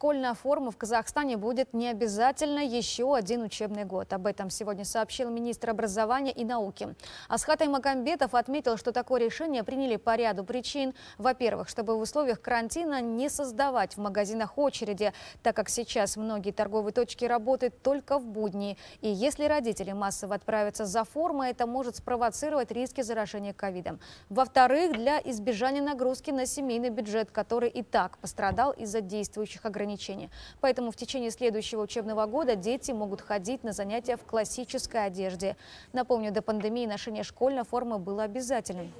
школьная форма в Казахстане будет не обязательно еще один учебный год. Об этом сегодня сообщил министр образования и науки. Асхат Аймагамбетов отметил, что такое решение приняли по ряду причин. Во-первых, чтобы в условиях карантина не создавать в магазинах очереди, так как сейчас многие торговые точки работают только в будни. И если родители массово отправятся за формой, это может спровоцировать риски заражения ковидом. Во-вторых, для избежания нагрузки на семейный бюджет, который и так пострадал из-за действующих ограничений ограничения. Поэтому в течение следующего учебного года дети могут ходить на занятия в классической одежде. Напомню, до пандемии ношение школьной формы было обязательным.